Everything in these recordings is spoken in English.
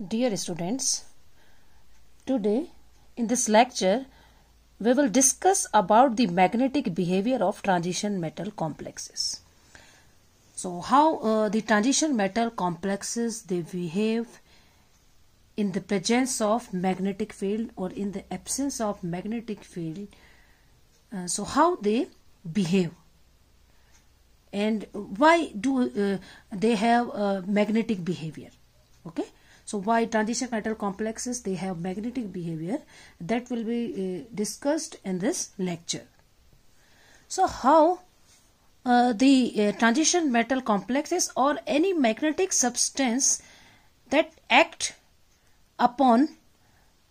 Dear students, today in this lecture we will discuss about the magnetic behavior of transition metal complexes. So how uh, the transition metal complexes they behave in the presence of magnetic field or in the absence of magnetic field. Uh, so how they behave and why do uh, they have magnetic behavior okay so why transition metal complexes they have magnetic behavior that will be uh, discussed in this lecture. So how uh, the uh, transition metal complexes or any magnetic substance that act upon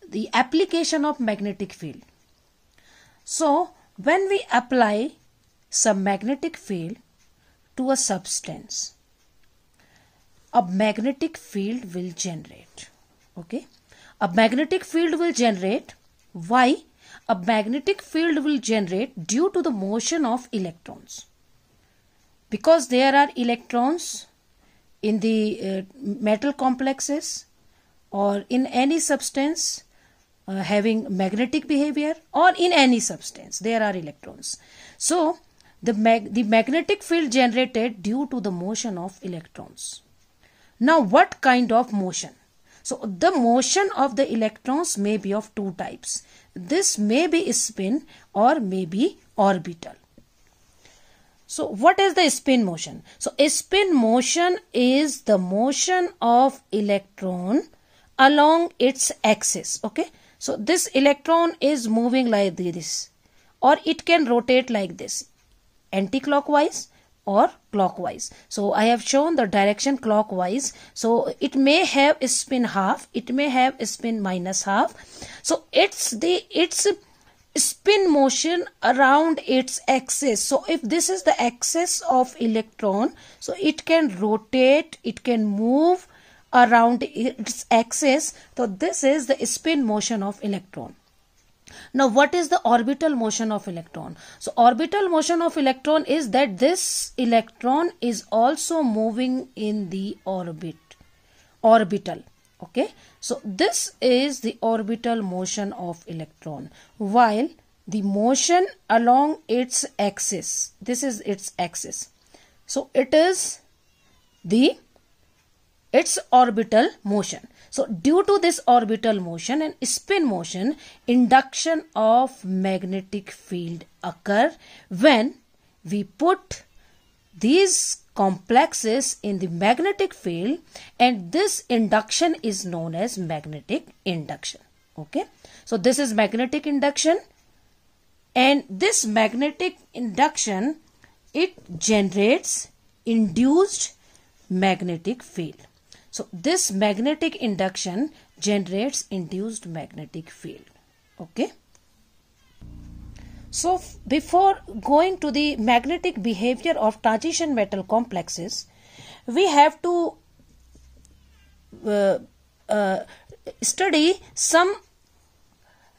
the application of magnetic field. So when we apply some magnetic field to a substance a magnetic field will generate okay a magnetic field will generate why a magnetic field will generate due to the motion of electrons because there are electrons in the uh, metal complexes or in any substance uh, having magnetic behavior or in any substance there are electrons so the mag the magnetic field generated due to the motion of electrons now what kind of motion? So the motion of the electrons may be of two types. This may be spin or may be orbital. So what is the spin motion? So spin motion is the motion of electron along its axis. Okay. So this electron is moving like this or it can rotate like this anti-clockwise or clockwise. So I have shown the direction clockwise. So it may have a spin half. It may have a spin minus half. So it's the it's spin motion around its axis. So if this is the axis of electron, so it can rotate, it can move around its axis. So this is the spin motion of electron. Now what is the orbital motion of electron? So orbital motion of electron is that this electron is also moving in the orbit. Orbital. Okay. So this is the orbital motion of electron. While the motion along its axis. This is its axis. So it is the its orbital motion. So due to this orbital motion and spin motion, induction of magnetic field occur when we put these complexes in the magnetic field and this induction is known as magnetic induction. Okay. So this is magnetic induction and this magnetic induction it generates induced magnetic field. So this magnetic induction generates induced magnetic field. Okay. So before going to the magnetic behavior of transition metal complexes, we have to uh, uh, study some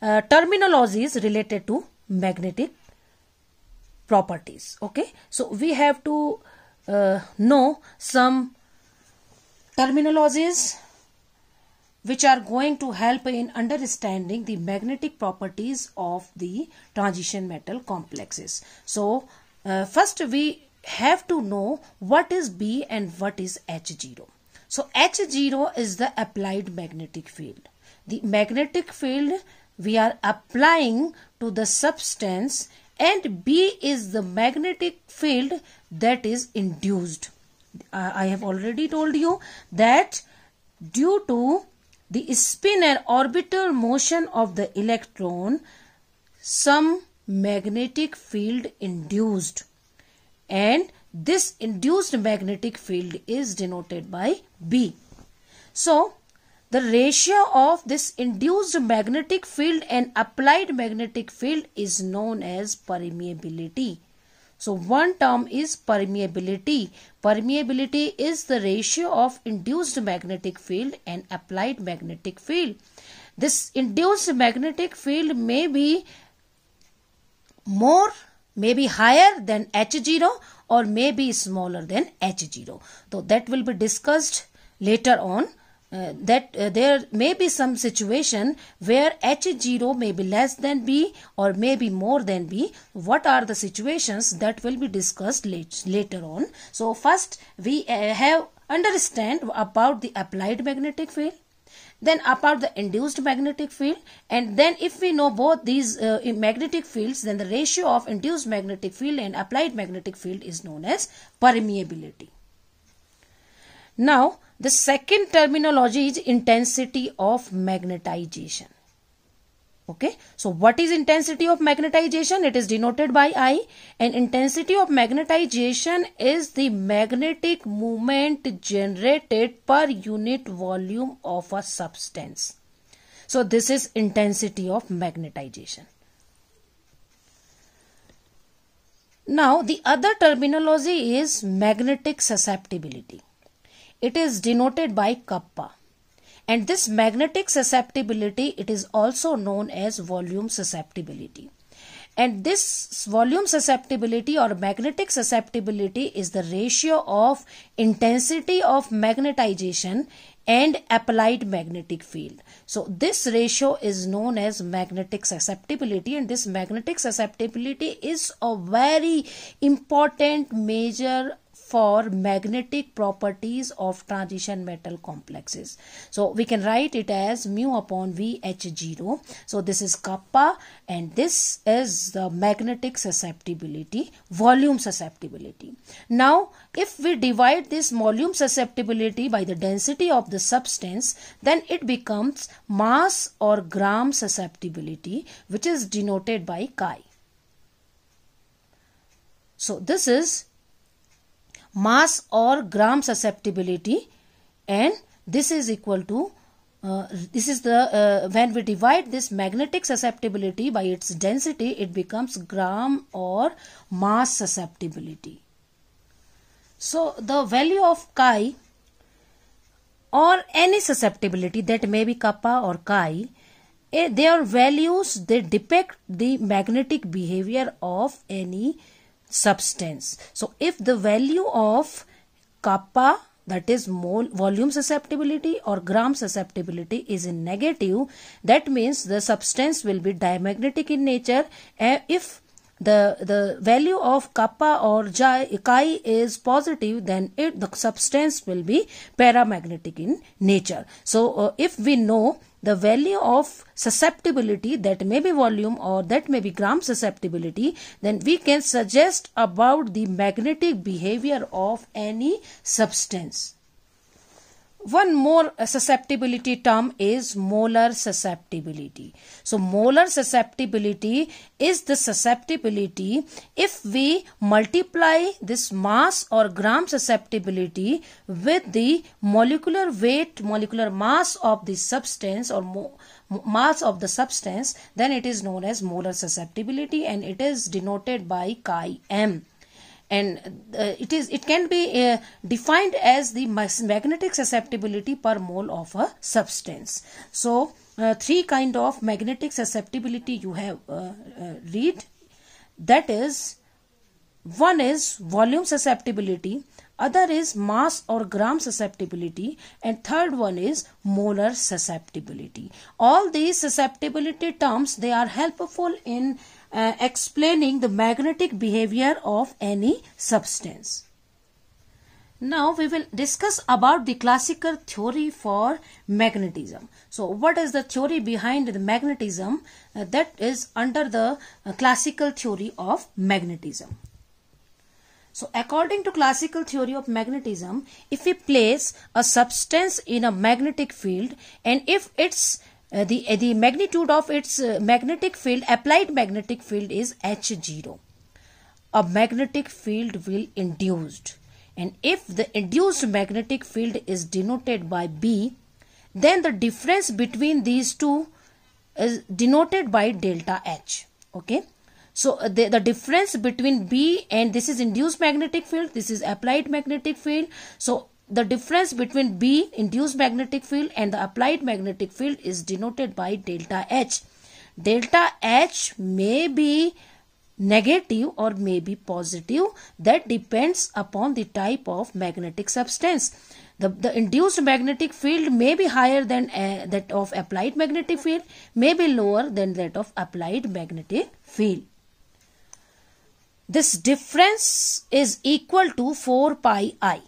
uh, terminologies related to magnetic properties. Okay, so we have to uh, know some terminologies which are going to help in understanding the magnetic properties of the transition metal complexes. So, uh, first we have to know what is B and what is H0. So, H0 is the applied magnetic field. The magnetic field we are applying to the substance and B is the magnetic field that is induced. I have already told you that due to the spin and orbital motion of the electron, some magnetic field induced and this induced magnetic field is denoted by B. So, the ratio of this induced magnetic field and applied magnetic field is known as permeability. So one term is permeability. Permeability is the ratio of induced magnetic field and applied magnetic field. This induced magnetic field may be more, may be higher than H0 or may be smaller than H0. So that will be discussed later on uh, that uh, there may be some situation where h0 may be less than b or may be more than b what are the situations that will be discussed late, later on so first we uh, have understand about the applied magnetic field then about the induced magnetic field and then if we know both these uh, magnetic fields then the ratio of induced magnetic field and applied magnetic field is known as permeability now the second terminology is intensity of magnetization. Okay, so what is intensity of magnetization? It is denoted by I and intensity of magnetization is the magnetic moment generated per unit volume of a substance. So this is intensity of magnetization. Now the other terminology is magnetic susceptibility. It is denoted by kappa. And this magnetic susceptibility, it is also known as volume susceptibility. And this volume susceptibility or magnetic susceptibility is the ratio of intensity of magnetization and applied magnetic field. So this ratio is known as magnetic susceptibility and this magnetic susceptibility is a very important major for magnetic properties of transition metal complexes. So we can write it as mu upon VH0. So this is kappa and this is the magnetic susceptibility, volume susceptibility. Now if we divide this volume susceptibility by the density of the substance, then it becomes mass or gram susceptibility which is denoted by chi. So this is mass or gram susceptibility and this is equal to uh, this is the uh, when we divide this magnetic susceptibility by its density it becomes gram or mass susceptibility so the value of chi or any susceptibility that may be kappa or chi eh, their values they depict the magnetic behavior of any substance. So if the value of kappa that is mole volume susceptibility or gram susceptibility is in negative that means the substance will be diamagnetic in nature if the, the value of kappa or chi is positive, then it, the substance will be paramagnetic in nature. So uh, if we know the value of susceptibility that may be volume or that may be gram susceptibility then we can suggest about the magnetic behavior of any substance one more susceptibility term is molar susceptibility. So, molar susceptibility is the susceptibility if we multiply this mass or gram susceptibility with the molecular weight, molecular mass of the substance or mass of the substance, then it is known as molar susceptibility and it is denoted by chi m and uh, it is it can be uh, defined as the magnetic susceptibility per mole of a substance. So uh, three kind of magnetic susceptibility you have read that is one is volume susceptibility other is mass or gram susceptibility and third one is molar susceptibility all these susceptibility terms they are helpful in uh, explaining the magnetic behavior of any substance. Now we will discuss about the classical theory for magnetism. So what is the theory behind the magnetism uh, that is under the uh, classical theory of magnetism. So according to classical theory of magnetism, if we place a substance in a magnetic field and if its uh, the uh, the magnitude of its uh, magnetic field applied magnetic field is h0 a magnetic field will induced and if the induced magnetic field is denoted by b then the difference between these two is denoted by delta h okay so uh, the, the difference between b and this is induced magnetic field this is applied magnetic field so the difference between B induced magnetic field and the applied magnetic field is denoted by delta H. Delta H may be negative or may be positive that depends upon the type of magnetic substance. The, the induced magnetic field may be higher than uh, that of applied magnetic field, may be lower than that of applied magnetic field. This difference is equal to 4 pi i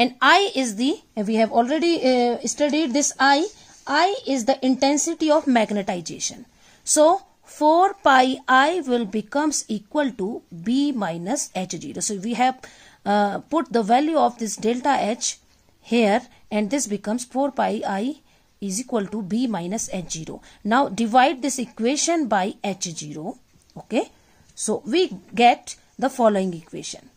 and I is the, we have already uh, studied this I, I is the intensity of magnetization. So, 4 pi I will becomes equal to B minus H0. So, we have uh, put the value of this delta H here and this becomes 4 pi I is equal to B minus H0. Now, divide this equation by H0. Okay. So, we get the following equation.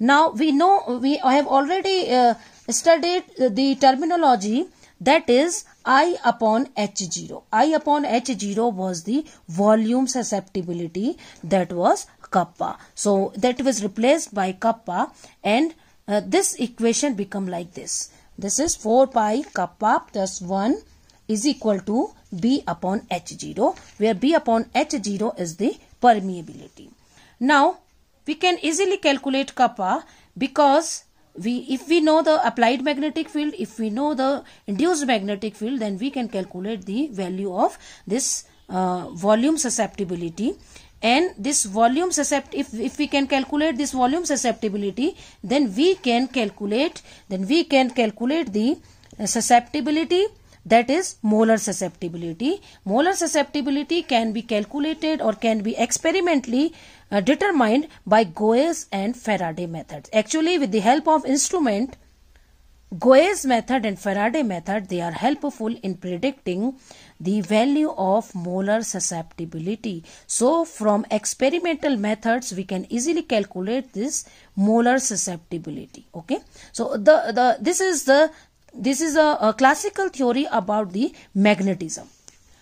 Now we know, we have already uh, studied the terminology that is I upon H0. I upon H0 was the volume susceptibility that was kappa. So that was replaced by kappa and uh, this equation become like this. This is 4 pi kappa plus 1 is equal to B upon H0 where B upon H0 is the permeability. Now we can easily calculate kappa because we if we know the applied magnetic field if we know the induced magnetic field then we can calculate the value of this uh, volume susceptibility and this volume suscept if, if we can calculate this volume susceptibility then we can calculate then we can calculate the uh, susceptibility that is molar susceptibility. Molar susceptibility can be calculated or can be experimentally uh, determined by Goes and Faraday methods. Actually with the help of instrument Goes method and Faraday method they are helpful in predicting the value of molar susceptibility. So from experimental methods we can easily calculate this molar susceptibility. Okay. So the, the this is the this is a, a, classical theory about the magnetism.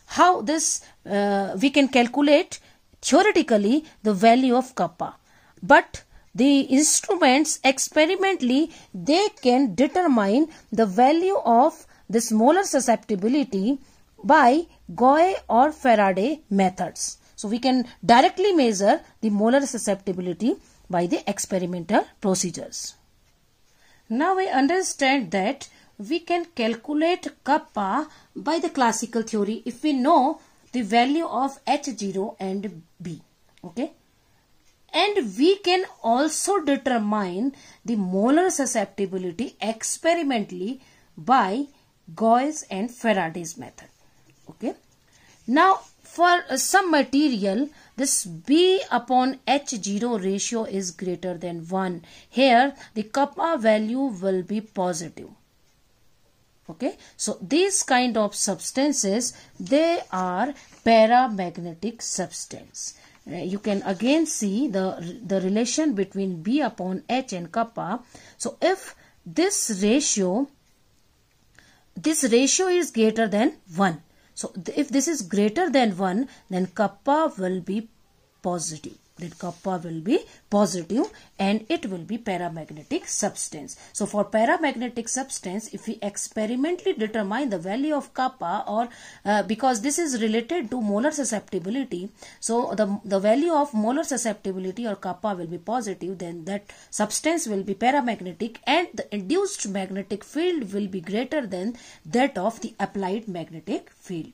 How this uh, we can calculate theoretically the value of kappa. But the instruments experimentally they can determine the value of this molar susceptibility by Goy or Faraday methods. So we can directly measure the molar susceptibility by the experimental procedures. Now we understand that we can calculate kappa by the classical theory if we know the value of H0 and B. Okay. And we can also determine the molar susceptibility experimentally by Gauss and Faraday's method. Okay. Now for some material this B upon H0 ratio is greater than 1. Here the kappa value will be positive okay so these kind of substances they are paramagnetic substance uh, you can again see the the relation between b upon h and kappa so if this ratio this ratio is greater than 1 so if this is greater than 1 then kappa will be positive that kappa will be positive and it will be paramagnetic substance. So for paramagnetic substance, if we experimentally determine the value of kappa or uh, because this is related to molar susceptibility, so the, the value of molar susceptibility or kappa will be positive, then that substance will be paramagnetic and the induced magnetic field will be greater than that of the applied magnetic field.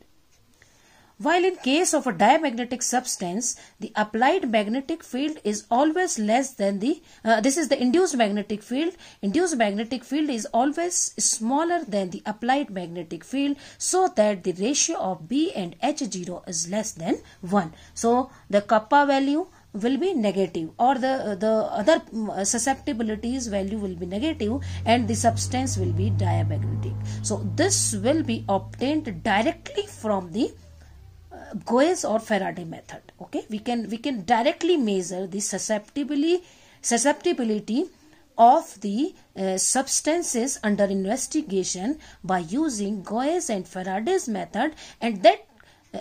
While in case of a diamagnetic substance, the applied magnetic field is always less than the, uh, this is the induced magnetic field. Induced magnetic field is always smaller than the applied magnetic field so that the ratio of B and H0 is less than 1. So, the kappa value will be negative or the uh, the other mm, uh, susceptibilities value will be negative and the substance will be diamagnetic so this will be obtained directly from the Goes or Faraday method. Okay, we can we can directly measure the susceptibility susceptibility of the uh, substances under investigation by using Goes and Faraday's method, and that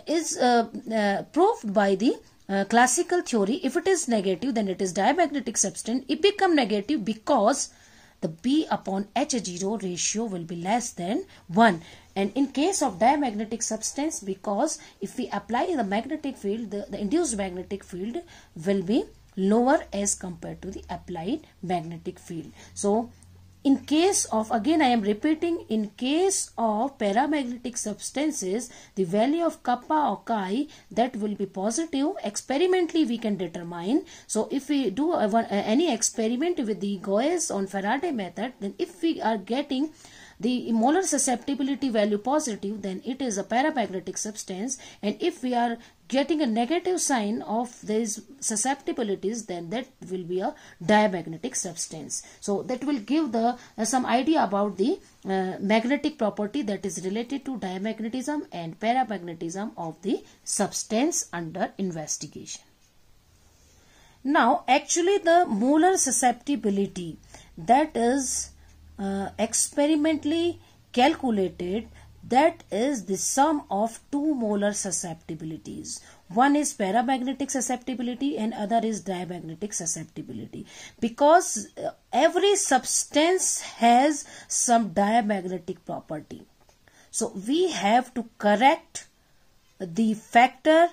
is uh, uh, proved by the uh, classical theory. If it is negative, then it is diamagnetic substance. It become negative because the B upon H0 ratio will be less than 1 and in case of diamagnetic substance because if we apply the magnetic field the, the induced magnetic field will be lower as compared to the applied magnetic field so in case of again i am repeating in case of paramagnetic substances the value of kappa or chi that will be positive experimentally we can determine so if we do any experiment with the gauss on faraday method then if we are getting the molar susceptibility value positive, then it is a paramagnetic substance. And if we are getting a negative sign of these susceptibilities, then that will be a diamagnetic substance. So that will give the uh, some idea about the uh, magnetic property that is related to diamagnetism and paramagnetism of the substance under investigation. Now, actually the molar susceptibility that is uh, experimentally calculated that is the sum of two molar susceptibilities one is paramagnetic susceptibility and other is diamagnetic susceptibility because uh, every substance has some diamagnetic property so we have to correct the factor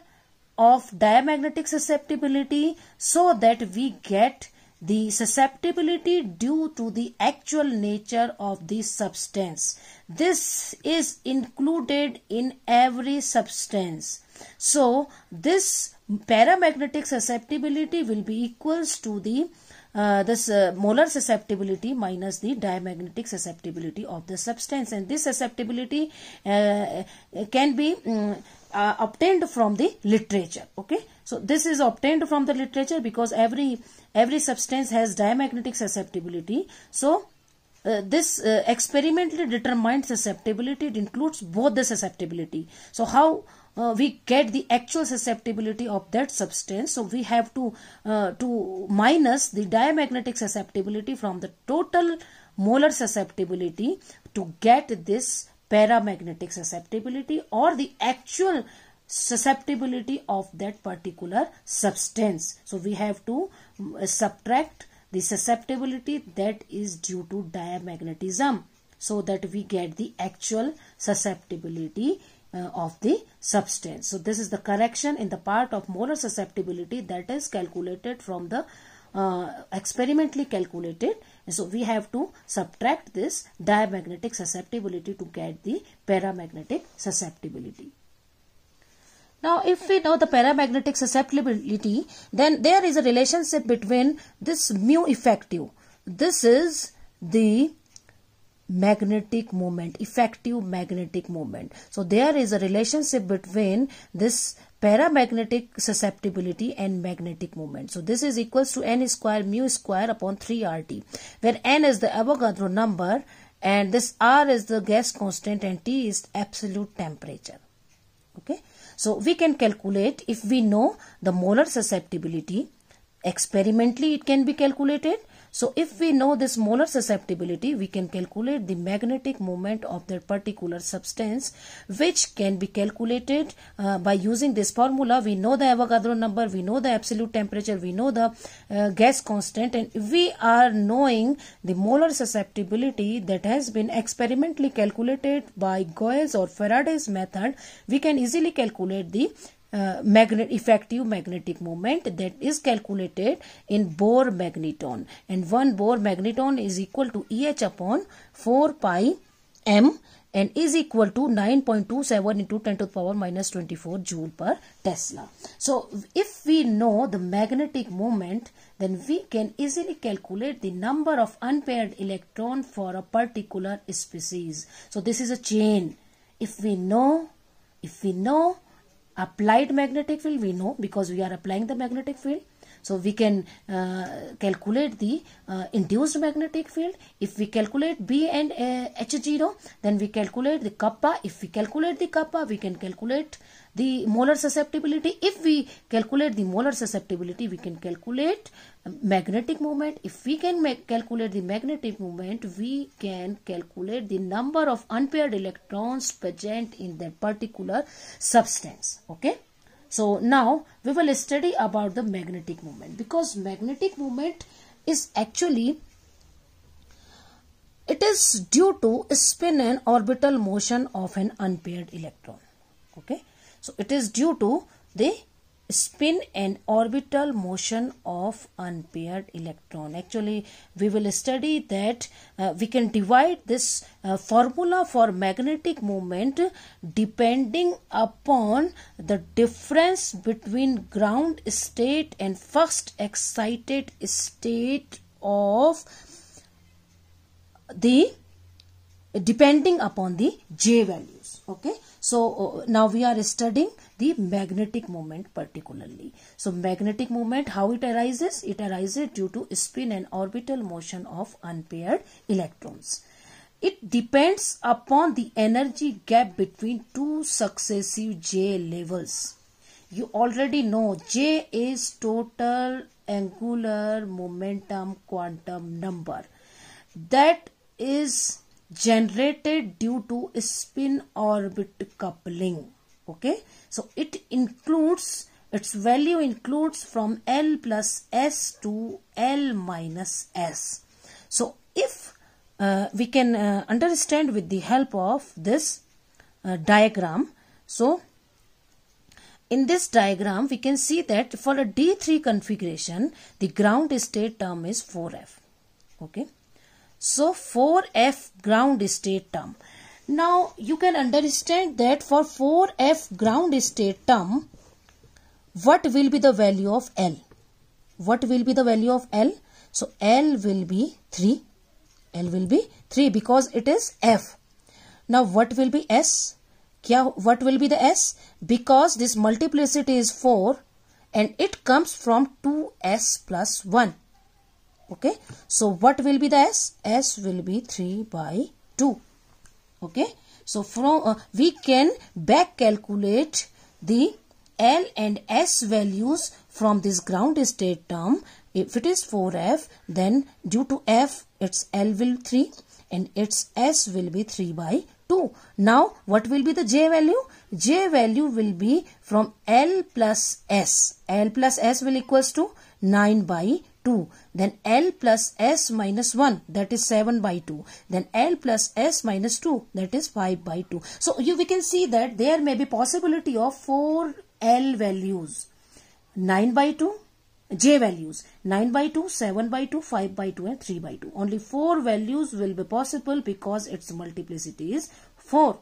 of diamagnetic susceptibility so that we get the susceptibility due to the actual nature of the substance. This is included in every substance. So, this paramagnetic susceptibility will be equals to the uh, this uh, molar susceptibility minus the diamagnetic susceptibility of the substance and this susceptibility uh, can be um, obtained from the literature okay so this is obtained from the literature because every every substance has diamagnetic susceptibility. So uh, this uh, experimentally determined susceptibility it includes both the susceptibility. So how uh, we get the actual susceptibility of that substance so we have to uh, to minus the diamagnetic susceptibility from the total molar susceptibility to get this paramagnetic susceptibility or the actual susceptibility of that particular substance. So we have to mm, subtract the susceptibility that is due to diamagnetism so that we get the actual susceptibility uh, of the substance. So this is the correction in the part of molar susceptibility that is calculated from the uh, experimentally calculated. so we have to subtract this diamagnetic susceptibility to get the paramagnetic susceptibility. Now, if we know the paramagnetic susceptibility, then there is a relationship between this mu effective. This is the magnetic moment, effective magnetic moment. So, there is a relationship between this paramagnetic susceptibility and magnetic moment. So, this is equals to n square mu square upon 3RT, where n is the Avogadro number and this R is the gas constant and T is absolute temperature. Okay. So we can calculate if we know the molar susceptibility. Experimentally it can be calculated so if we know this molar susceptibility, we can calculate the magnetic moment of that particular substance, which can be calculated uh, by using this formula. We know the Avogadro number, we know the absolute temperature, we know the uh, gas constant, and we are knowing the molar susceptibility that has been experimentally calculated by Goes or Faraday's method. We can easily calculate the uh, magnet effective magnetic moment that is calculated in Bohr magneton and one Bohr magneton is equal to EH upon 4 pi m and is equal to 9.27 into 10 to the power minus 24 joule per Tesla. So if we know the magnetic moment then we can easily calculate the number of unpaired electron for a particular species. So this is a chain. If we know, if we know applied magnetic field we know because we are applying the magnetic field so we can uh, calculate the uh, induced magnetic field. If we calculate B and uh, H0, then we calculate the kappa. If we calculate the kappa, we can calculate the molar susceptibility. If we calculate the molar susceptibility, we can calculate magnetic moment if we can calculate the magnetic moment we can calculate the number of unpaired electrons present in that particular substance okay so now we will study about the magnetic moment because magnetic moment is actually it is due to spin and orbital motion of an unpaired electron okay so it is due to the spin and orbital motion of unpaired electron actually we will study that uh, we can divide this uh, formula for magnetic moment depending upon the difference between ground state and first excited state of the depending upon the j values okay so uh, now we are studying the magnetic moment particularly. So magnetic moment, how it arises? It arises due to spin and orbital motion of unpaired electrons. It depends upon the energy gap between two successive J levels. You already know J is total angular momentum quantum number that is generated due to spin orbit coupling okay so it includes its value includes from L plus S to L minus S. So if uh, we can uh, understand with the help of this uh, diagram. So in this diagram we can see that for a D3 configuration the ground state term is 4F. Okay. So 4F ground state term now you can understand that for 4F ground state term, what will be the value of L? What will be the value of L? So L will be 3. L will be 3 because it is F. Now what will be S? Kya, what will be the S? Because this multiplicity is 4 and it comes from 2S plus 1. Okay. So what will be the S? S will be 3 by 2 okay so from uh, we can back calculate the L and S values from this ground state term if it is 4F then due to F its L will 3 and its S will be 3 by 2. Now what will be the J value? J value will be from L plus S. L plus S will equals to 9 by 2 then L plus S minus 1 that is 7 by 2 then L plus S minus 2 that is 5 by 2 so you we can see that there may be possibility of 4 L values 9 by 2 J values 9 by 2, 7 by 2, 5 by 2 and 3 by 2. Only 4 values will be possible because its multiplicity is 4.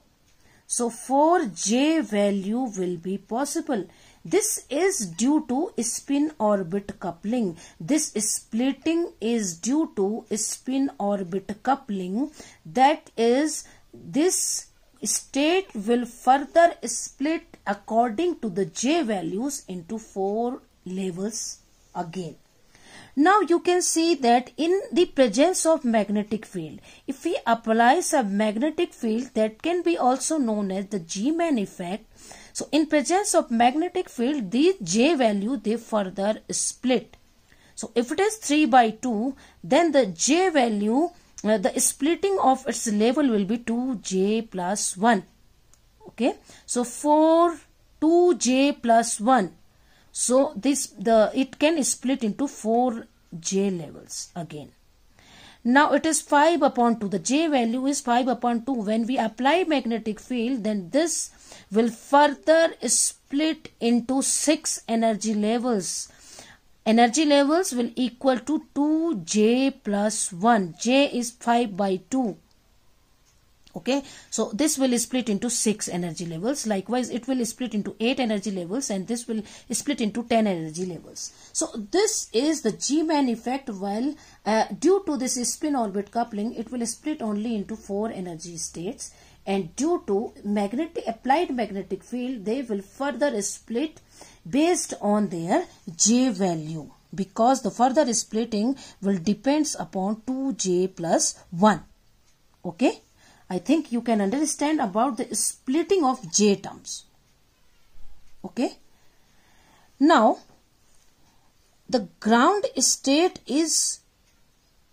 So 4J value will be possible this is due to spin orbit coupling. This splitting is due to spin orbit coupling. That is, this state will further split according to the J values into four levels again. Now you can see that in the presence of magnetic field, if we apply some magnetic field that can be also known as the G-man effect, so in presence of magnetic field, these J value, they further split. So if it is 3 by 2, then the J value, uh, the splitting of its level will be 2J plus 1. Okay. So 4, 2J plus 1. So this, the, it can split into 4J levels again. Now it is 5 upon 2. The J value is 5 upon 2. When we apply magnetic field, then this will further split into 6 energy levels. Energy levels will equal to 2J plus 1. J is 5 by 2 okay so this will split into six energy levels likewise it will split into eight energy levels and this will split into 10 energy levels so this is the g-man effect while uh, due to this spin orbit coupling it will split only into four energy states and due to magnetic applied magnetic field they will further split based on their j value because the further splitting will depends upon 2j plus 1 okay I think you can understand about the splitting of J terms. Okay. Now, the ground state is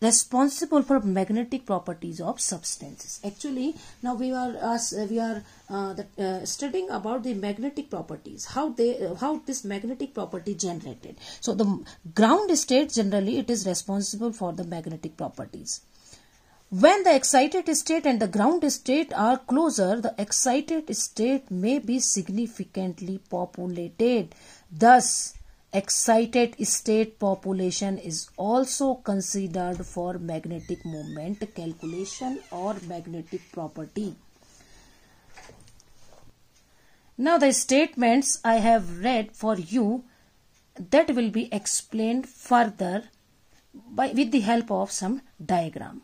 responsible for magnetic properties of substances. Actually, now we are we are uh, the, uh, studying about the magnetic properties, how they uh, how this magnetic property generated. So the ground state generally it is responsible for the magnetic properties. When the excited state and the ground state are closer, the excited state may be significantly populated. Thus, excited state population is also considered for magnetic moment calculation or magnetic property. Now the statements I have read for you that will be explained further by with the help of some diagram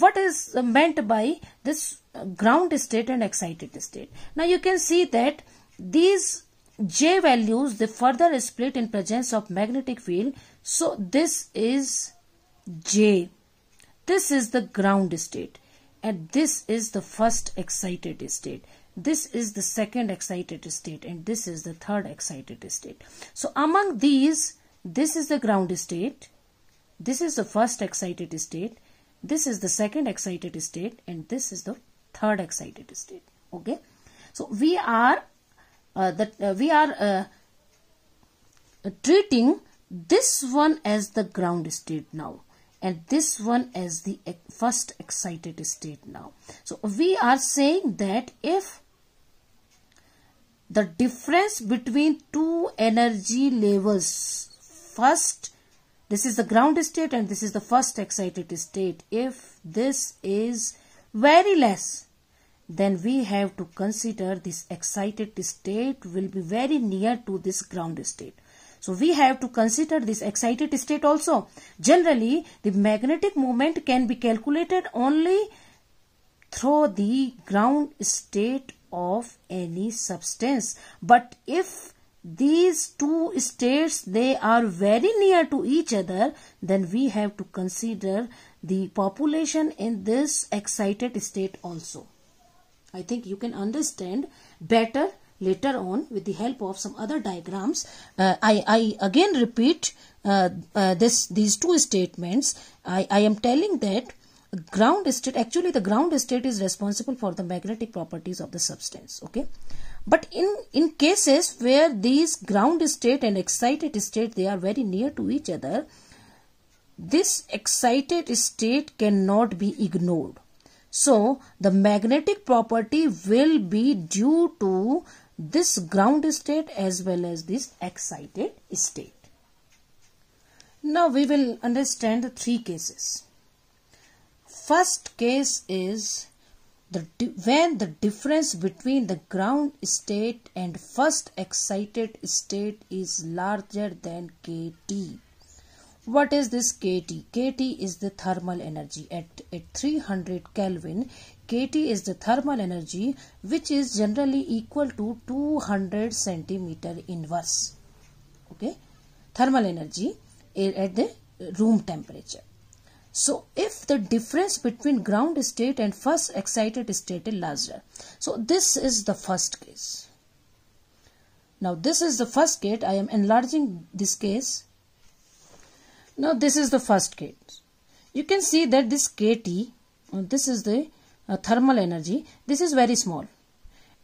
what is meant by this ground state and excited state. Now you can see that these J values they further split in presence of magnetic field. So this is J. This is the ground state and this is the first excited state. This is the second excited state and this is the third excited state. So among these this is the ground state. This is the first excited state this is the second excited state and this is the third excited state. Okay. So we are uh, that uh, we are uh, uh, treating this one as the ground state now and this one as the first excited state now. So we are saying that if the difference between two energy levels first this is the ground state and this is the first excited state. If this is very less, then we have to consider this excited state will be very near to this ground state. So we have to consider this excited state also. Generally, the magnetic moment can be calculated only through the ground state of any substance. But if these two states they are very near to each other then we have to consider the population in this excited state also i think you can understand better later on with the help of some other diagrams uh, I, I again repeat uh, uh, this these two statements I, I am telling that ground state actually the ground state is responsible for the magnetic properties of the substance okay but in, in cases where these ground state and excited state, they are very near to each other, this excited state cannot be ignored. So, the magnetic property will be due to this ground state as well as this excited state. Now, we will understand the three cases. First case is the when the difference between the ground state and first excited state is larger than kT. What is this kT? kT is the thermal energy. At, at 300 Kelvin, kT is the thermal energy which is generally equal to 200 centimeter inverse. Okay, thermal energy eh, at the room temperature. So if the difference between ground state and first excited state is larger. So this is the first case. Now this is the first case. I am enlarging this case. Now this is the first case. You can see that this KT, uh, this is the uh, thermal energy, this is very small.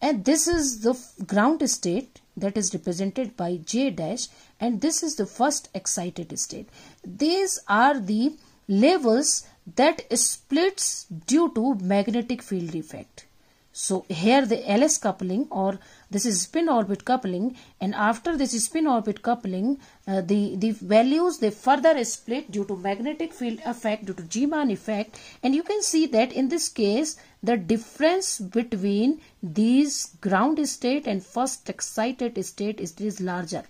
And this is the ground state that is represented by J dash and this is the first excited state. These are the levels that splits due to magnetic field effect. So here the LS coupling or this is spin orbit coupling and after this spin orbit coupling uh, the, the values they further split due to magnetic field effect due to G-man effect and you can see that in this case the difference between these ground state and first excited state is, is larger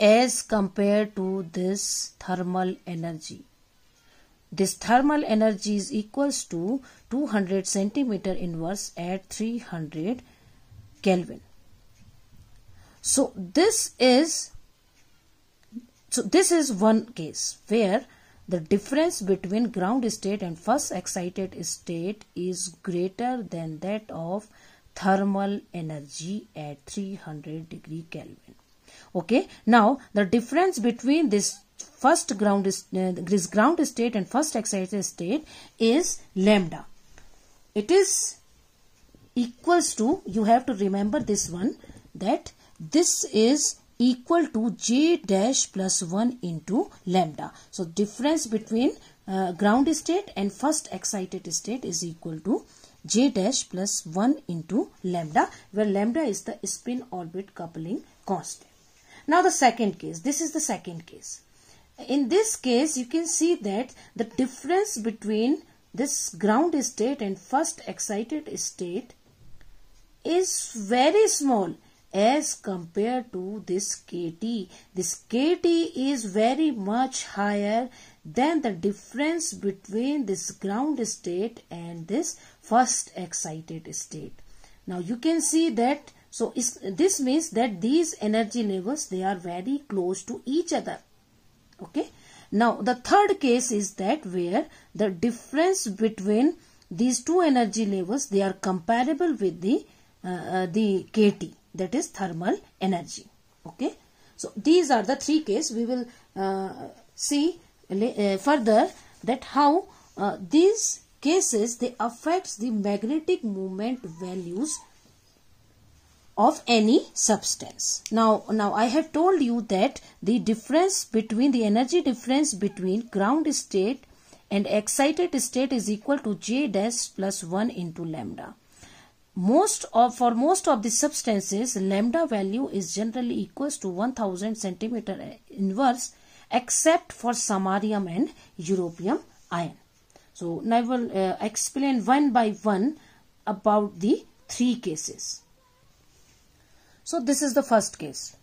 as compared to this thermal energy. This thermal energy is equals to 200 centimeter inverse at 300 Kelvin. So this is so this is one case where the difference between ground state and first excited state is greater than that of thermal energy at 300 degree Kelvin. Okay. Now the difference between this first ground is, uh, this ground state and first excited state is lambda. It is equals to, you have to remember this one, that this is equal to j dash plus 1 into lambda. So, difference between uh, ground state and first excited state is equal to j dash plus 1 into lambda where lambda is the spin orbit coupling constant. Now the second case, this is the second case in this case you can see that the difference between this ground state and first excited state is very small as compared to this kT. This kT is very much higher than the difference between this ground state and this first excited state. Now you can see that so this means that these energy levels they are very close to each other okay now the third case is that where the difference between these two energy levels they are comparable with the uh, uh the kt that is thermal energy okay so these are the three cases we will uh, see uh, further that how uh, these cases they affects the magnetic moment values of any substance. Now, now I have told you that the difference between the energy difference between ground state and excited state is equal to J dash plus 1 into lambda. Most of for most of the substances lambda value is generally equals to 1000 centimeter inverse except for samarium and europium ion. So now I will uh, explain one by one about the three cases. So this is the first case.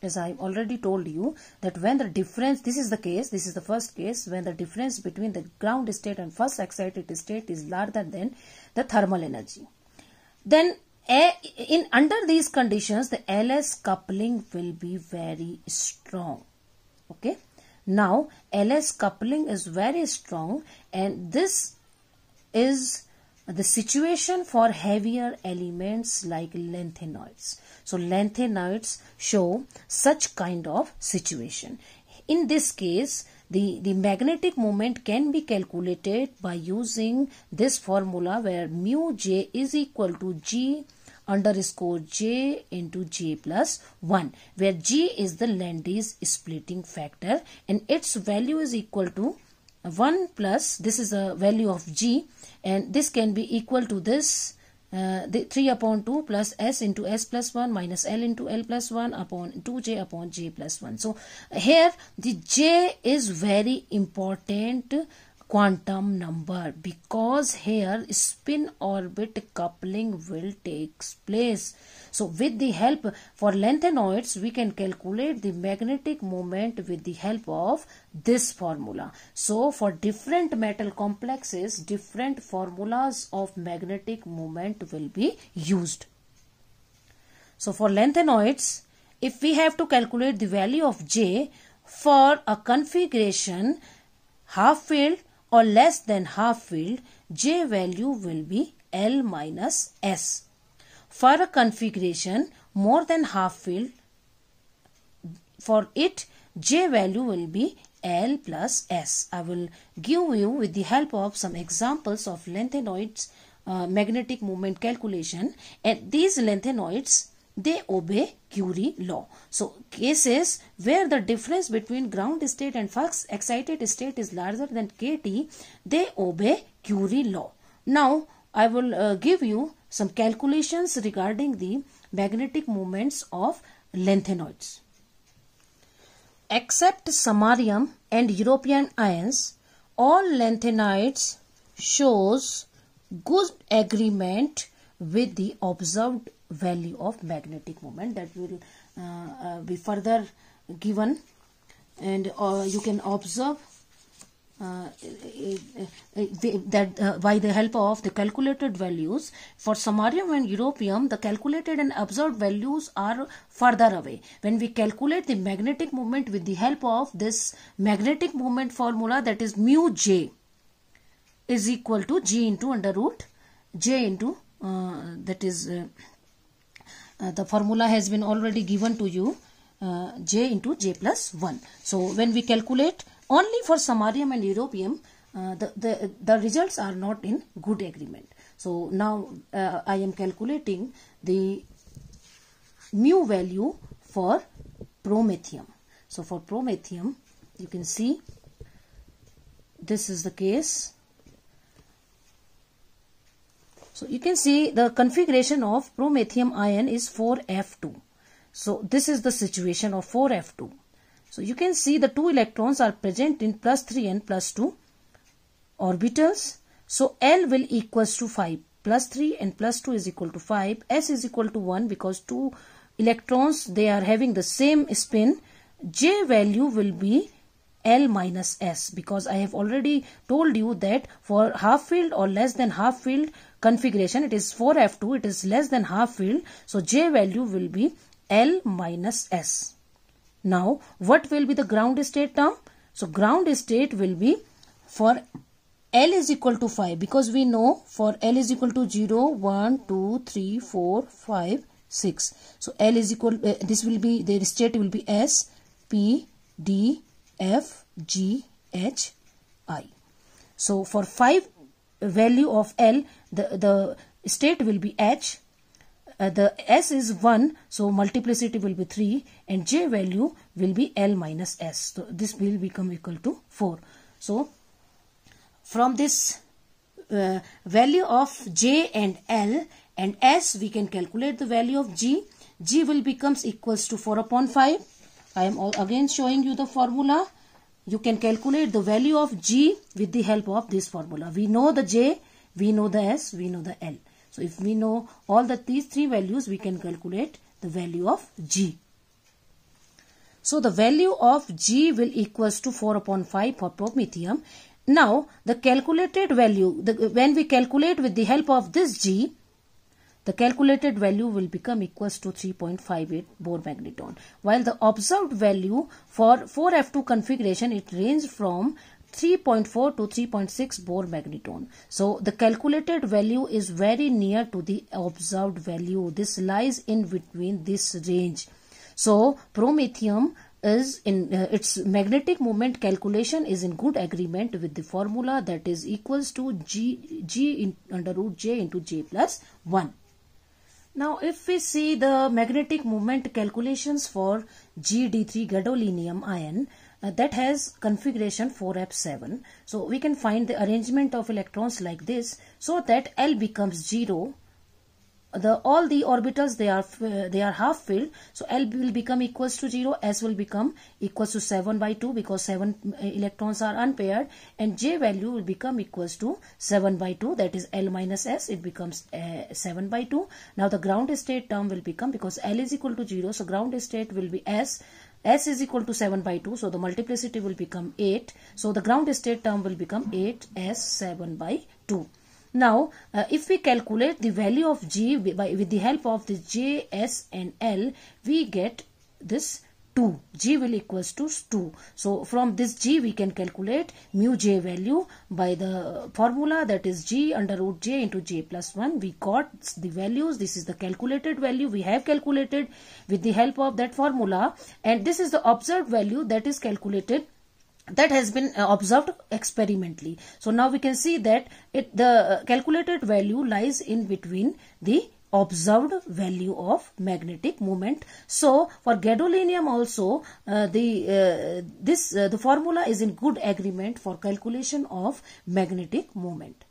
As I already told you that when the difference, this is the case, this is the first case, when the difference between the ground state and first excited state is larger than the thermal energy. Then in under these conditions, the LS coupling will be very strong. Okay. Now, LS coupling is very strong and this is the situation for heavier elements like lanthanoids. So lanthanides show such kind of situation. In this case, the, the magnetic moment can be calculated by using this formula where mu j is equal to g underscore j into j plus 1 where g is the Landy's splitting factor and its value is equal to 1 plus this is a value of g and this can be equal to this uh, the 3 upon 2 plus s into s plus 1 minus l into l plus 1 upon 2j upon j plus 1. So here the j is very important quantum number because here spin orbit coupling will takes place. So with the help for lanthanoids we can calculate the magnetic moment with the help of this formula. So for different metal complexes different formulas of magnetic moment will be used. So for lanthanoids if we have to calculate the value of J for a configuration half filled or less than half filled, J value will be L minus S. For a configuration more than half filled, for it J value will be L plus S. I will give you with the help of some examples of lanthanoids uh, magnetic moment calculation and these lanthanoids they obey Curie law. So, cases where the difference between ground state and flux excited state is larger than kT, they obey Curie law. Now, I will uh, give you some calculations regarding the magnetic moments of lanthanoids. Except samarium and European ions, all lanthanides shows good agreement with the observed value of magnetic moment that will uh, uh, be further given and uh, you can observe uh, uh, uh that by the help of the calculated values for samarium and europium the calculated and observed values are further away when we calculate the magnetic moment with the help of this magnetic moment formula that is mu j is equal to g into under root j into that is uh, the formula has been already given to you uh, j into j plus 1. So when we calculate only for samarium and europium, uh, the, the, the results are not in good agreement. So now uh, I am calculating the mu value for promethium. So for promethium, you can see this is the case so you can see the configuration of promethium ion is 4F2. So this is the situation of 4F2. So you can see the two electrons are present in plus 3 and plus 2 orbitals. So L will equals to 5. Plus 3 and plus 2 is equal to 5. S is equal to 1 because 2 electrons they are having the same spin. J value will be L minus S because I have already told you that for half field or less than half field configuration it is 4f2 it is less than half filled so j value will be l minus s now what will be the ground state term so ground state will be for L is equal to 5 because we know for L is equal to 0, 1, 2, 3, 4, 5, 6. So L is equal, uh, this will be, the state will be S, P, D, F, G, H, I. So for 5 value of L, the, the state will be H. Uh, the S is 1, so multiplicity will be 3 and J value will be L minus S. So this will become equal to 4. So from this uh, value of J and L and S, we can calculate the value of G. G will becomes equals to 4 upon 5. I am all again showing you the formula you can calculate the value of G with the help of this formula. We know the J, we know the S, we know the L. So if we know all the these three values, we can calculate the value of G. So the value of G will equals to 4 upon 5 for promethium. Now the calculated value, the, when we calculate with the help of this G, the calculated value will become equals to 3.58 Bohr magneton. While the observed value for 4F2 configuration, it ranged from 3.4 to 3.6 Bohr magneton. So the calculated value is very near to the observed value. This lies in between this range. So promethium is in uh, its magnetic moment calculation is in good agreement with the formula that is equals to g g in, under root j into j plus 1. Now if we see the magnetic moment calculations for GD3 gadolinium ion uh, that has configuration 4F7. So we can find the arrangement of electrons like this so that L becomes 0 the all the orbitals they are they are half filled so l will become equals to 0 s will become equals to 7 by 2 because 7 uh, electrons are unpaired and j value will become equals to 7 by 2 that is l minus s it becomes uh, 7 by 2 now the ground state term will become because l is equal to 0 so ground state will be s s is equal to 7 by 2 so the multiplicity will become 8 so the ground state term will become 8 s 7 by 2 now, uh, if we calculate the value of G by, with the help of the J, S and L, we get this 2. G will equals to 2. So, from this G we can calculate mu J value by the formula that is G under root J into J plus 1. We got the values. This is the calculated value we have calculated with the help of that formula. And this is the observed value that is calculated that has been uh, observed experimentally so now we can see that it the uh, calculated value lies in between the observed value of magnetic moment so for gadolinium also uh, the uh, this uh, the formula is in good agreement for calculation of magnetic moment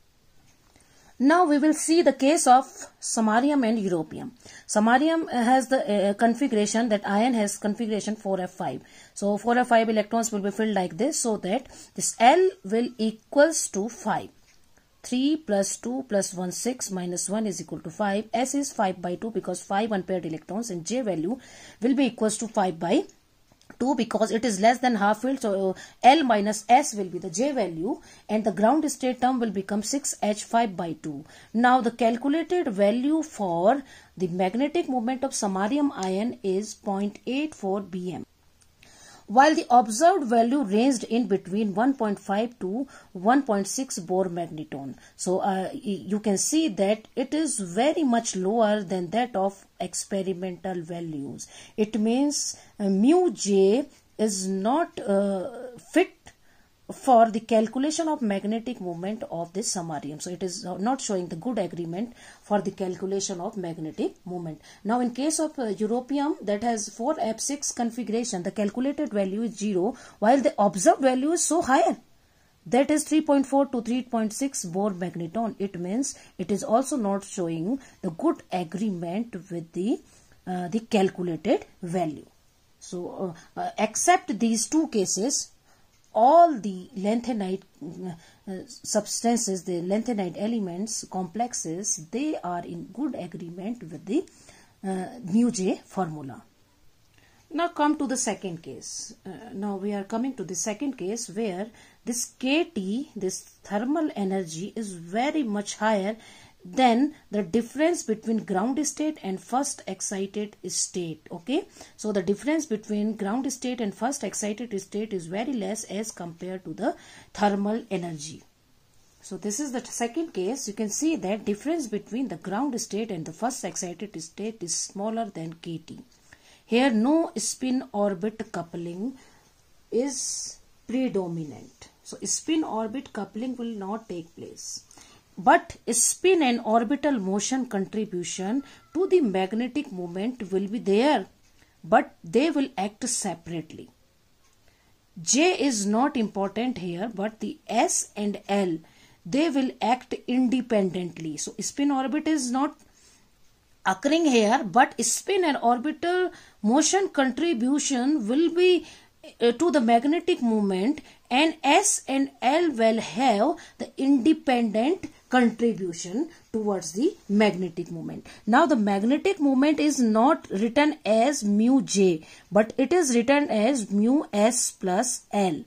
now we will see the case of samarium and europium. Samarium has the uh, configuration that iron has configuration 4f5. So 4f5 electrons will be filled like this so that this L will equals to 5. 3 plus 2 plus 1 6 minus 1 is equal to 5. S is 5 by 2 because 5 unpaired electrons and J value will be equals to 5 by 2 because it is less than half filled. So uh, L minus S will be the J value and the ground state term will become 6H5 by 2. Now the calculated value for the magnetic moment of samarium ion is 0.84 bm while the observed value ranged in between 1.5 to 1.6 Bohr magneton. So uh, you can see that it is very much lower than that of experimental values. It means uh, mu j is not uh, fit for the calculation of magnetic moment of this samarium. So it is not showing the good agreement for the calculation of magnetic moment. Now in case of uh, europium that has 4 F6 configuration the calculated value is 0 while the observed value is so higher that is 3.4 to 3.6 Bohr magneton. It means it is also not showing the good agreement with the, uh, the calculated value. So uh, uh except these two cases all the lanthanide substances, the lanthanide elements, complexes, they are in good agreement with the uh, mu j formula. Now come to the second case. Uh, now we are coming to the second case where this kT, this thermal energy is very much higher then the difference between ground state and first excited state okay so the difference between ground state and first excited state is very less as compared to the thermal energy so this is the second case you can see that difference between the ground state and the first excited state is smaller than kt here no spin orbit coupling is predominant so spin orbit coupling will not take place but spin and orbital motion contribution to the magnetic moment will be there but they will act separately j is not important here but the s and l they will act independently so spin orbit is not occurring here but spin and orbital motion contribution will be uh, to the magnetic moment and s and l will have the independent contribution towards the magnetic moment. Now the magnetic moment is not written as mu j but it is written as mu s plus L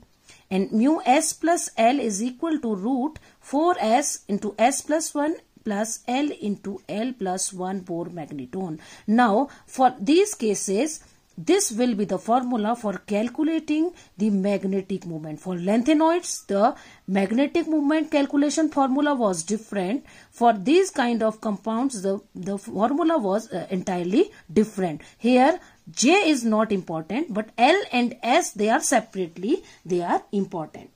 and mu s plus L is equal to root 4s into s plus 1 plus L into L plus 1 Bohr magneton. Now for these cases this will be the formula for calculating the magnetic moment. For lanthanoids, the magnetic moment calculation formula was different. For these kind of compounds, the, the formula was uh, entirely different. Here, J is not important, but L and S, they are separately, they are important.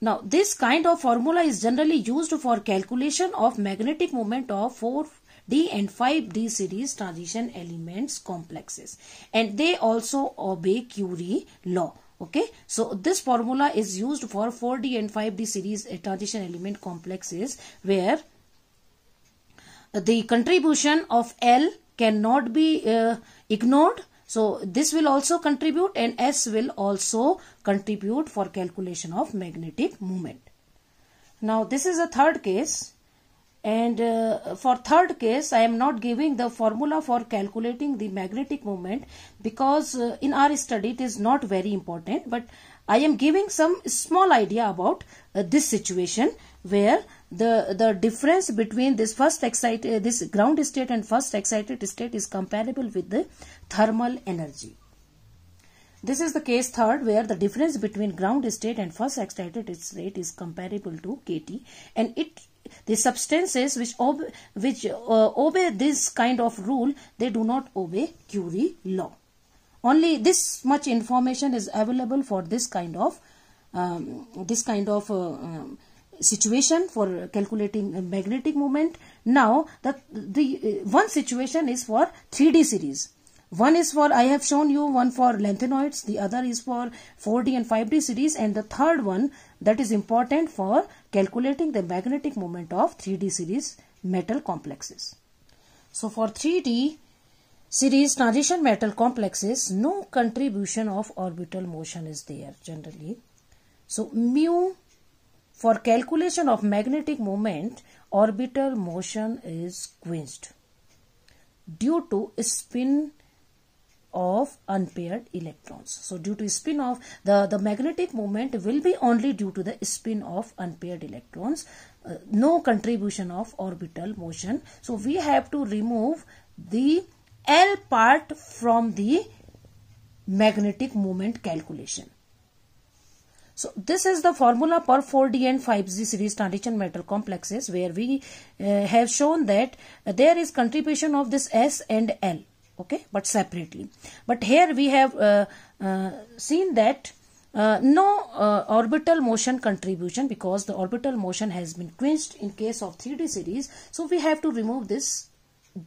Now, this kind of formula is generally used for calculation of magnetic moment of four D and 5D series transition elements complexes. And they also obey Curie law okay so this formula is used for 4d and 5d series eh, transition element complexes where the contribution of l cannot be uh, ignored so this will also contribute and s will also contribute for calculation of magnetic moment now this is a third case and uh, for third case i am not giving the formula for calculating the magnetic moment because uh, in our study it is not very important but i am giving some small idea about uh, this situation where the the difference between this first excited uh, this ground state and first excited state is comparable with the thermal energy this is the case third where the difference between ground state and first excited state is comparable to kT and it the substances which ob which uh, obey this kind of rule they do not obey curie law only this much information is available for this kind of um, this kind of uh, um, situation for calculating uh, magnetic moment now the the uh, one situation is for 3d series one is for I have shown you one for lanthanoids the other is for 4D and 5D series and the third one that is important for calculating the magnetic moment of 3D series metal complexes. So for 3D series transition metal complexes no contribution of orbital motion is there generally. So mu for calculation of magnetic moment orbital motion is quenched due to spin of unpaired electrons. So due to spin of the, the magnetic moment will be only due to the spin of unpaired electrons. Uh, no contribution of orbital motion. So we have to remove the L part from the magnetic moment calculation. So this is the formula for 4D and 5G series transition metal complexes where we uh, have shown that uh, there is contribution of this S and L okay but separately but here we have uh, uh, seen that uh, no uh, orbital motion contribution because the orbital motion has been quenched in case of 3d series so we have to remove this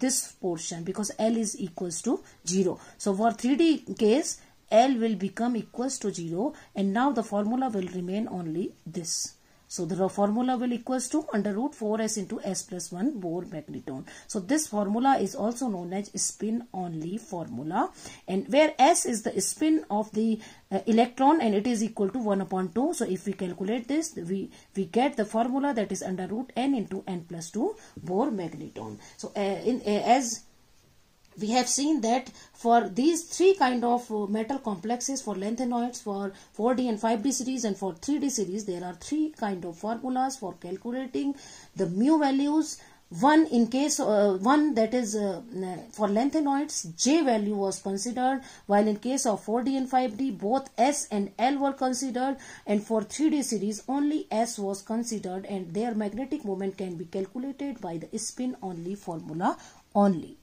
this portion because l is equals to 0 so for 3d case l will become equals to 0 and now the formula will remain only this so the formula will equals to under root 4s into s plus 1 Bohr magneton. So this formula is also known as spin only formula and where s is the spin of the uh, electron and it is equal to 1 upon 2. So if we calculate this we, we get the formula that is under root n into n plus 2 Bohr magneton. So uh, in, uh, as we have seen that for these three kind of uh, metal complexes for lanthanoids for 4d and 5d series and for 3d series there are three kind of formulas for calculating the mu values one in case uh, one that is uh, for lanthanoids j value was considered while in case of 4d and 5d both s and l were considered and for 3d series only s was considered and their magnetic moment can be calculated by the spin only formula only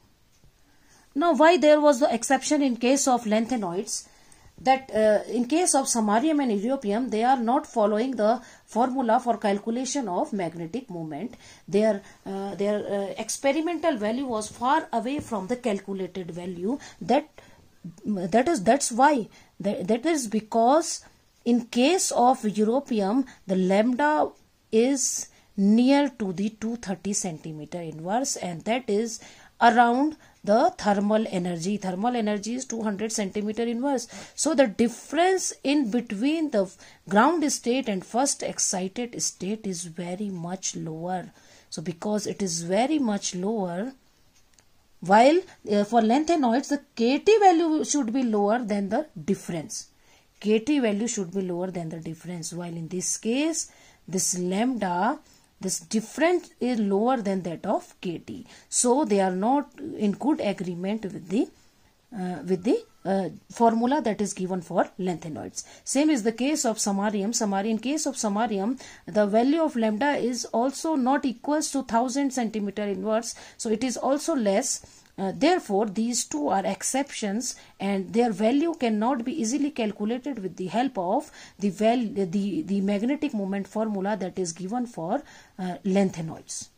now, why there was the exception in case of lanthanoids? That uh, in case of samarium and europium, they are not following the formula for calculation of magnetic moment. Their, uh, their uh, experimental value was far away from the calculated value. That, that is, that's why. That, that is because in case of europium, the lambda is near to the 230 centimeter inverse and that is around the thermal energy. Thermal energy is 200 centimeter inverse. So the difference in between the ground state and first excited state is very much lower. So because it is very much lower, while uh, for lanthanoids the kt value should be lower than the difference. kt value should be lower than the difference while in this case this lambda this difference is lower than that of kt so they are not in good agreement with the uh, with the uh, formula that is given for lanthanoids. Same is the case of samarium. Samarium. in case of samarium, the value of lambda is also not equals to 1000 centimeter inverse. So it is also less uh, therefore, these two are exceptions and their value cannot be easily calculated with the help of the, val the, the magnetic moment formula that is given for uh, lanthanoids.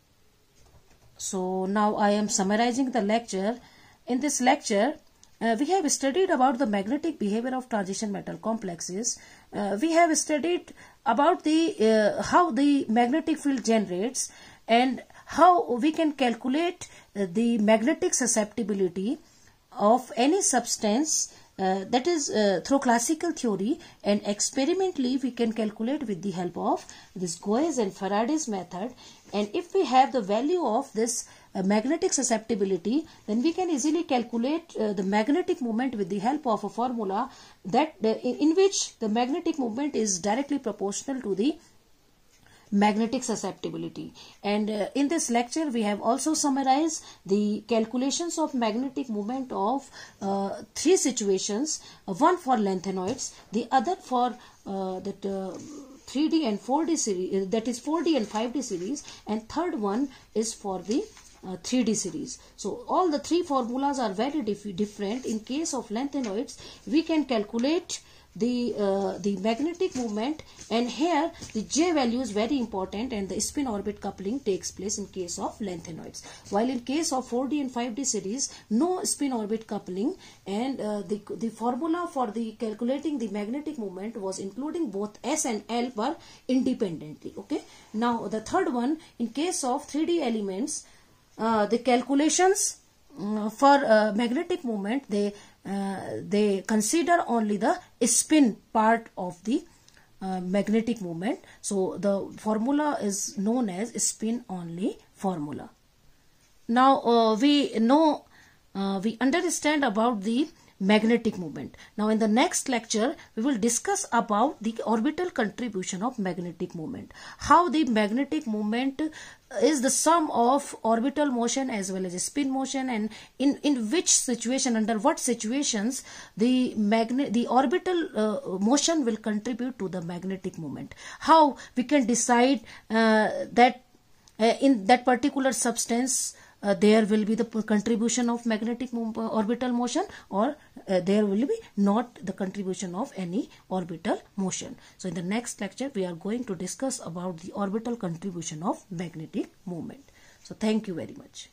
So, now I am summarizing the lecture. In this lecture, uh, we have studied about the magnetic behavior of transition metal complexes. Uh, we have studied about the uh, how the magnetic field generates and how we can calculate uh, the magnetic susceptibility of any substance uh, that is uh, through classical theory and experimentally we can calculate with the help of this Goes and Faraday's method and if we have the value of this uh, magnetic susceptibility then we can easily calculate uh, the magnetic moment with the help of a formula that uh, in which the magnetic moment is directly proportional to the magnetic susceptibility and uh, in this lecture we have also summarized the calculations of magnetic moment of uh, three situations uh, one for lanthanoids the other for uh, that 3D uh, and 4D series uh, that is 4D and 5D series and third one is for the uh, 3D series. So all the three formulas are very dif different. In case of lanthanoids, we can calculate the uh, the magnetic moment and here the J value is very important and the spin orbit coupling takes place in case of lanthanoids while in case of 4D and 5D series no spin orbit coupling and uh, the, the formula for the calculating the magnetic moment was including both S and L were independently okay now the third one in case of 3D elements uh, the calculations mm, for uh, magnetic moment they uh, they consider only the spin part of the uh, magnetic moment. So the formula is known as spin only formula. Now uh, we know, we understand about the magnetic moment. Now in the next lecture, we will discuss about the orbital contribution of magnetic moment. How the magnetic moment is the sum of orbital motion as well as spin motion and in, in which situation, under what situations the magnet, the orbital uh, motion will contribute to the magnetic moment. How we can decide uh, that uh, in that particular substance uh, there will be the contribution of magnetic uh, orbital motion or uh, there will be not the contribution of any orbital motion. So in the next lecture we are going to discuss about the orbital contribution of magnetic moment. So thank you very much.